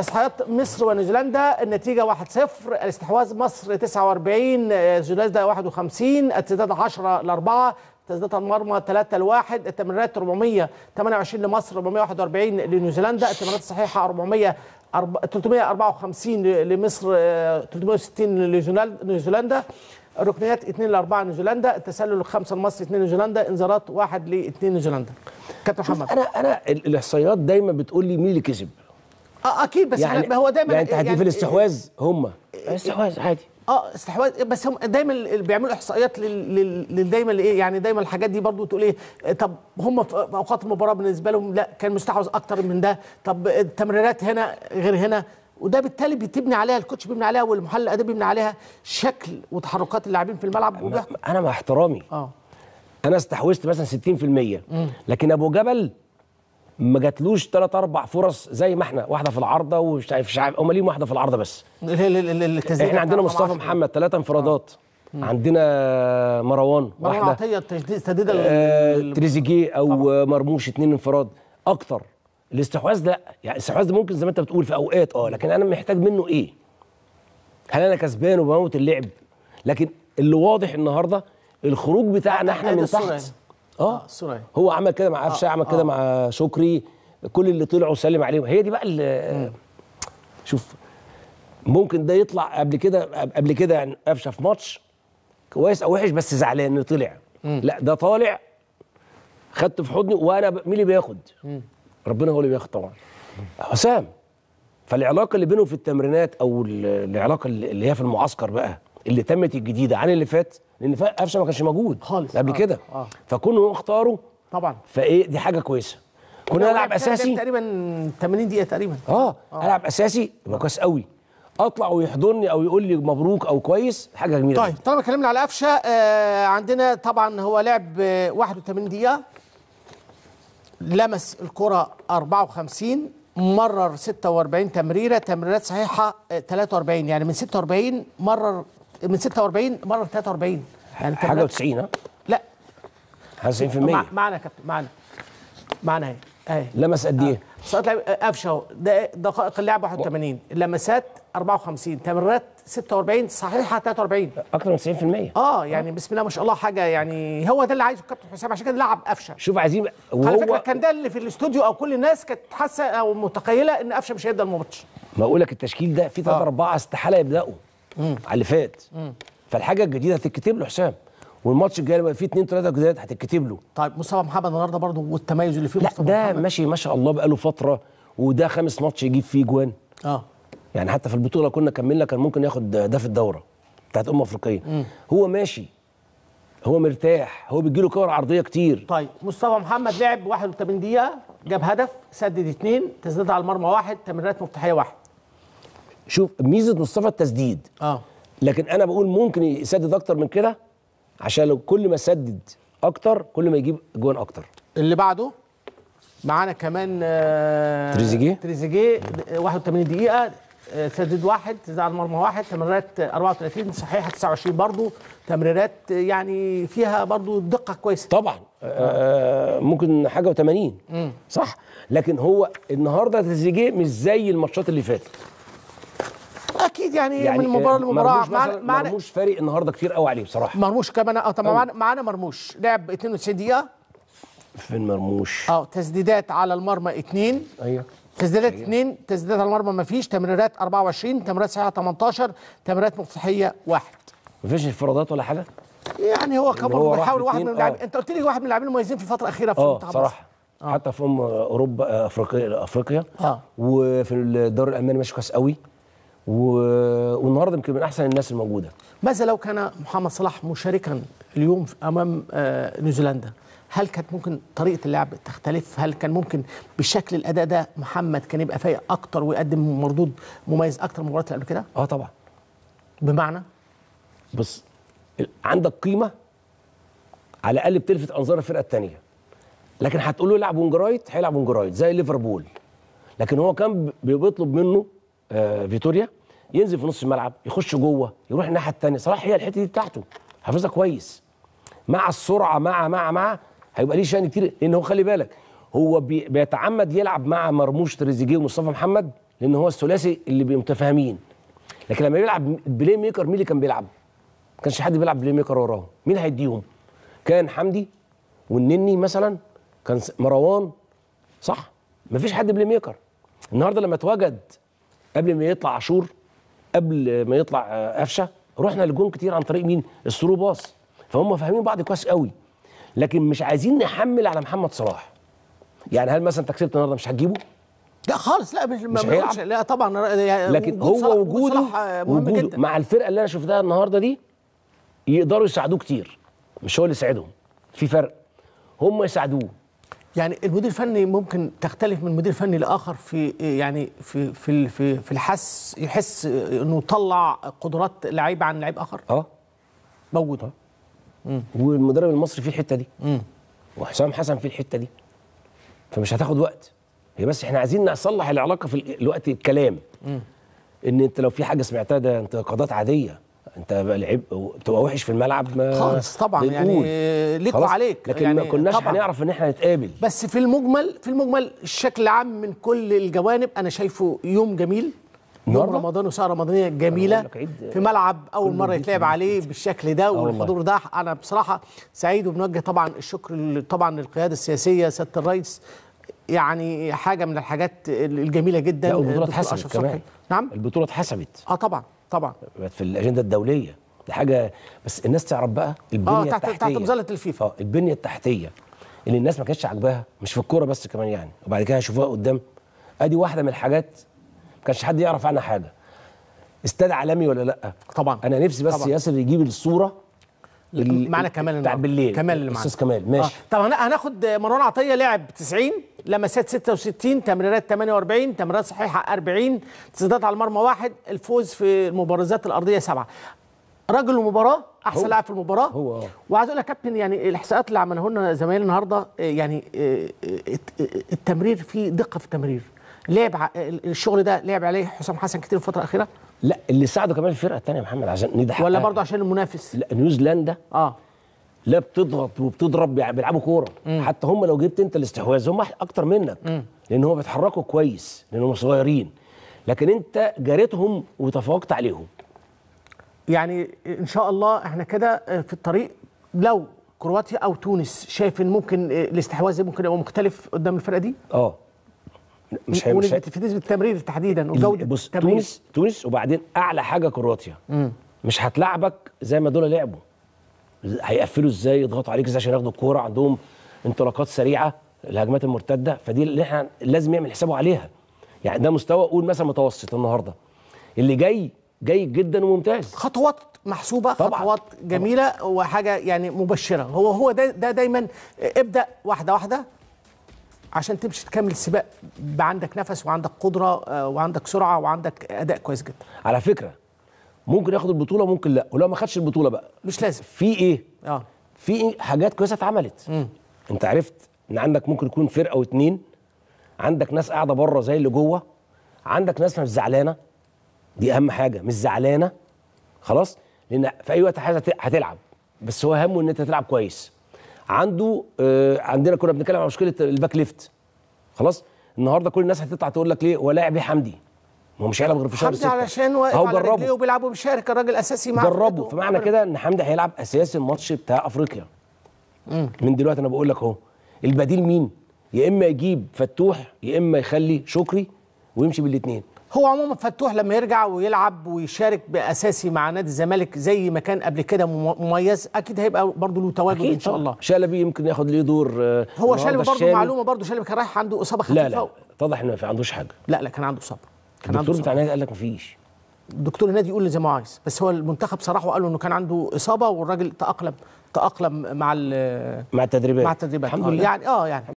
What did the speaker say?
اصحاحات مصر ونيوزيلندا النتيجه 1-0 الاستحواذ مصر 49 نيوزيلندا 51 التسديدات 10 ل 4 تسديدات المرمى 3 ل 1 التمريرات 428 لمصر 441 لنيوزيلندا التمريرات الصحيحه 400 354 لمصر 360 لنيوزيلندا الركنيات 2 ل 4 نيوزيلندا التسلل 5 لمصر 2 نيوزيلندا انذارات 1 ل 2 نيوزيلندا كابتن محمد انا انا الاحصائيات دايما بتقول لي مين اللي كسب اه اكيد بس يعني هو دايما يعني انت يعني في الاستحواذ هم استحواذ عادي اه استحواذ بس هم دايما بيعملوا احصائيات دايما ايه يعني دايما الحاجات دي برضو تقول ايه طب هم في اوقات المباراه بالنسبه لهم لا كان مستحوذ اكتر من ده طب التمريرات هنا غير هنا وده بالتالي بتبني عليها الكوتش بيبني عليها والمحلل ده بيبني عليها شكل وتحركات اللاعبين في الملعب انا, أنا مع احترامي اه انا استحوذت مثلا 60% لكن ابو جبل ما جاتلوش ثلاث اربع فرص زي ما احنا واحده في العارضه ومش عارف هم ليهم واحده في العارضه بس احنا عندنا مصطفى محمد ثلاثه انفرادات آه. عندنا مروان واحده عطيه التجديد تسديده آه، تريزيجيه او مرموش اثنين انفراد اكتر الاستحواذ لا يعني الاستحواذ ده ممكن زي ما انت بتقول في اوقات اه لكن انا محتاج منه ايه هل انا كسبان وبموت اللعب لكن اللي واضح النهارده الخروج بتاعنا احنا من تحت اه الثنائي آه، هو عمل كده مع قفشه آه عمل كده آه. مع شكري كل اللي طلعوا سلم عليهم هي دي بقى اللي شوف ممكن ده يطلع قبل كده قبل كده يعني قفشه في ماتش كويس او وحش بس زعلان انه طلع مم. لا ده طالع خدت في حضني وانا ب... مين اللي بياخد؟ مم. ربنا هو اللي بياخد طبعا حسام فالعلاقه اللي بينهم في التمرينات او العلاقه اللي هي في المعسكر بقى اللي تمت الجديده عن اللي فات لان قفشه ما كانش موجود خالص قبل آه. كده آه. فكونوا اختاروا طبعا فايه دي حاجه كويسه كنا العب اساسي تقريبا 80 دقيقه تقريبا اه, آه. العب اساسي يبقى كويس قوي اطلع ويحضرني او يقول لي مبروك او كويس حاجه جميله طيب طالما اتكلمنا على قفشه آه عندنا طبعا هو لعب 81 دقيقه لمس الكره 54 مرر 46 تمريره تمريرات صحيحه 43 آه، يعني من 46 مرر من 46 مره 43 يعني حاجه و90 ها؟ لا 90% معنا يا كابتن معنا معنا اهي اهي لمس قد ايه؟ مسات آه. آه، قفشه اهو دقائق اللعب 81 لمسات 54 تمريرات 46 صحيحه 43 اكثر من 90% اه يعني بسم الله ما شاء الله حاجه يعني هو ده اللي عايزه الكابتن حسام عشان كده لعب قفشه شوف عايزين وهو على فكره كان ده اللي في الاستوديو او كل الناس كانت حاسه او متخيله ان قفشه مش هيبدا الماتش ما اقول لك التشكيل ده في ثلاث اربعه استحاله يبداوا على اللي فات فالحاجه الجديده هتتكتب له حسام والماتش الجاي بقى فيه 2 3 جداد هتتكتب له طيب مصطفى محمد النهارده برضه والتميز اللي فيه لا مصطفى ده محمد. ماشي ما شاء الله بقى له فتره وده خامس ماتش يجيب فيه جوان اه يعني حتى في البطوله كنا كملنا كان ممكن ياخد ده في الدوره بتاعت امم افريقيه هو ماشي هو مرتاح هو بيجي له كور عرضيه كتير طيب مصطفى محمد لعب 81 دقيقه جاب هدف سدد اثنين تسديد على المرمى واحد تمريرات مفتاحيه واحد شوف ميزه مصطفى التسديد اه لكن انا بقول ممكن يسدد اكتر من كده عشان لو كل ما سدد اكتر كل ما يجيب جون اكتر اللي بعده معانا كمان آه تريزيجيه تريزيجيه 81 دقيقه آه، سدد واحد سدد على المرمى واحد تمريرات 34 صحيحه 29 برضه تمريرات يعني فيها برضه دقه كويسه طبعا آه, آه، ممكن حاجه و80 صح لكن هو النهارده تريزيجيه مش زي الماتشات اللي فاتت اكيد يعني, يعني من مباراه آه، لمباراه معنا معنا مرموش فارق النهارده كتير قوي عليه بصراحه مرموش كمان اه طبعا معانا مرموش لعب 92 دقيقه فين مرموش اه تسديدات على المرمى اثنين ايوه تسديدات 2 أيوه. تسديدات على المرمى ما فيش تمريرات 24 تمريرات صحيحه 18 تمريرات مفتاحيه واحد ما فيش انفرادات ولا حاجه يعني هو كمان بيحاول واحد من اللاعبين آه. انت قلت لي واحد من اللاعبين المميزين في الفتره الاخيره في المنتخب آه، بصراحه أوه. حتى في ام اوروبا افريقيا افريقيا آه. وفي الدوري الالماني ماشي كويس قوي والنهارده يمكن من احسن الناس الموجوده ماذا لو كان محمد صلاح مشاركا اليوم امام آه، نيوزيلندا هل كانت ممكن طريقه اللعب تختلف هل كان ممكن بشكل الاداء ده محمد كان يبقى فايق اكتر ويقدم مردود مميز اكتر من المباريات اللي قبل كده اه طبعا بمعنى بص عندك قيمه على الاقل بتلفت انظار الفرقه الثانيه لكن هتقول له العب ونجرايت هيلعب ونجرايت زي ليفربول لكن هو كان بيطلب منه آه، فيتوريا ينزل في نص الملعب يخش جوه يروح الناحيه الثانيه صلاح هي الحته دي بتاعته حافظها كويس مع السرعه مع مع مع هيبقى ليه شان كتير لان هو خلي بالك هو بيتعمد يلعب مع مرموش تريزيجيه ومصطفى محمد لان هو الثلاثي اللي متفاهمين لكن لما بيلعب بلاي ميكر مين اللي كان بيلعب؟ ما كانش حد بيلعب بلاي ميكر وراهم مين هيديهم؟ كان حمدي والنني مثلا كان مروان صح؟ ما فيش حد بلاي ميكر النهارده لما اتوجد قبل ما يطلع عاشور قبل ما يطلع آه، قفشه رحنا لجون كتير عن طريق مين السرو باص فهم فاهمين بعض كويس قوي لكن مش عايزين نحمل على محمد صلاح يعني هل مثلا تكسبت النهارده مش هتجيبه لا خالص لا مش, مش هيلعب لا طبعا يعني لكن هو صلاح وجوده صلاح آه، وجوده جداً. مع الفرقه اللي انا شفتها النهارده دي يقدروا يساعدوه كتير مش هو اللي يساعدهم في فرق هم يساعدوه يعني المدير الفني ممكن تختلف من مدير فني لاخر في يعني في في في, في الحس يحس انه طلع قدرات لعيب عن لعيب اخر اه موجود اه والمدرب المصري في الحته دي وحسام حسن في الحته دي فمش هتاخد وقت هي بس احنا عايزين نصلح العلاقه في الوقت الكلام ان انت لو في حاجه سمعتها ده انتقادات عاديه انت لعب تبقى وحش في الملعب ما خالص طبعا يعني ليك وعليك لكن يعني ما كناش طبعًا. هنعرف ان احنا نتقابل بس في المجمل في المجمل الشكل العام من كل الجوانب انا شايفه يوم جميل يوم رمضان وساعه رمضانيه جميله في ملعب اول مره يتلعب عليه بالشكل ده آه، والحضور ده انا بصراحه سعيد وبنوجه طبعا الشكر طبعا للقياده السياسيه سياده الرئيس يعني حاجه من الحاجات الجميله جدا لا البطوله اتحسبت كمان نعم البطوله اتحسبت اه طبعا طبعا في الاجنده الدوليه دي حاجه بس الناس تعرف بقى البنيه آه تحت التحتيه تحت مظله الفيفا اه البنيه التحتيه اللي الناس ما كانتش عاجباها مش في الكوره بس كمان يعني وبعد كده هيشوفوها قدام ادي واحده من الحاجات ما كانش حد يعرف عنها حاجه استاد عالمي ولا لا طبعا انا نفسي بس طبعا. ياسر يجيب الصوره بال... معنا كمال بتاع بالليل كمال اللي استاذ كمال آه. ماشي آه. طب هناخد مروان عطيه لعب 90 لمسات 66 تمريرات 48 تمريرات صحيحه 40 تصديات على المرمى واحد الفوز في المبارزات الارضيه سبعه رجل المباراه احسن لاعب في المباراه هو أوه. وعايز اقول لك كابتن يعني الاحصاءات اللي عملها لنا زمايلنا النهارده آه، يعني آه، التمرير فيه دقه في التمرير لعب الشغل ده لعب عليه حسام حسن كتير في الفتره الاخيره لا اللي ساعده كمان الفرقه الثانيه يا محمد عشان نضحك ولا برضه عشان المنافس لا نيوزيلندا اه لا بتضغط وبتضرب بيلعبوا كوره حتى هم لو جبت انت الاستحواذ هم اكتر منك لان هم بيتحركوا كويس لان هم صغيرين لكن انت جاريتهم وتفوقت عليهم يعني ان شاء الله احنا كده آه، في الطريق لو كرواتيا او تونس شايف ان ممكن آه، الاستحواذ ممكن يبقى مختلف قدام الفرقه دي اه مش هي مش في نسبه التمرير تحديدا وجوده بص التمرير. تونس تونس وبعدين اعلى حاجه كرواتيا مش هتلعبك زي ما دول لعبوا هيقفلوا ازاي يضغطوا عليك ازاي عشان ياخدوا الكوره عندهم انطلاقات سريعه الهجمات المرتده فدي اللي احنا لازم يعمل حسابه عليها يعني ده مستوى قول مثلا متوسط النهارده اللي جاي جيد جدا وممتاز خطوات محسوبه طبعًا. خطوات جميله طبعًا. وحاجه يعني مبشره هو هو ده دا دا دايما ابدا واحده واحده عشان تمشي تكمل السباق عندك نفس وعندك قدره آه، وعندك سرعه وعندك اداء كويس جدا على فكره ممكن ياخد البطوله ممكن لا ولو ما خدش البطوله بقى مش لازم في ايه اه في إيه؟ حاجات كويسه اتعملت انت عرفت ان عندك ممكن يكون فرقه واتنين عندك ناس قاعده بره زي اللي جوه عندك ناس مش زعلانه دي اهم حاجه مش زعلانه خلاص لان في اي وقت هتلعب بس هو همه ان انت تلعب كويس عنده آه، عندنا كنا بنتكلم عن مشكله الباك ليفت خلاص النهارده كل الناس هتطلع تقول لك ليه هو لاعب إيه حمدي هو مش هيلعب غير في شهر 6 حمدي علشان واقف على رجليه وبيلعب وبيشارك الراجل اساسي معاه جربه فمعنى كده ان حمدي هيلعب اساسي الماتش بتاع افريقيا مم. من دلوقتي انا بقول لك اهو البديل مين يا اما يجيب فتوح يا اما يخلي شكري ويمشي بالاثنين هو عموما فتوح لما يرجع ويلعب ويشارك باساسي مع نادي الزمالك زي ما كان قبل كده مميز اكيد هيبقى برضه له تواجد ان شاء الله شلبي يمكن ياخد ليه دور آه، هو شلبي برضه معلومه برضه شلبي كان رايح عنده اصابه خفيفه لا لا اتضح انه ما عندوش حاجه لا لا كان عنده اصابه كان الدكتور بتاع النادي قال لك مفيش الدكتور النادي يقول زي ما عايز بس هو المنتخب صراحه قالوا انه كان عنده اصابه والراجل تاقلم تاقلم مع مع التدريبات مع التدريبات الحمد آه، لله يعني اه يعني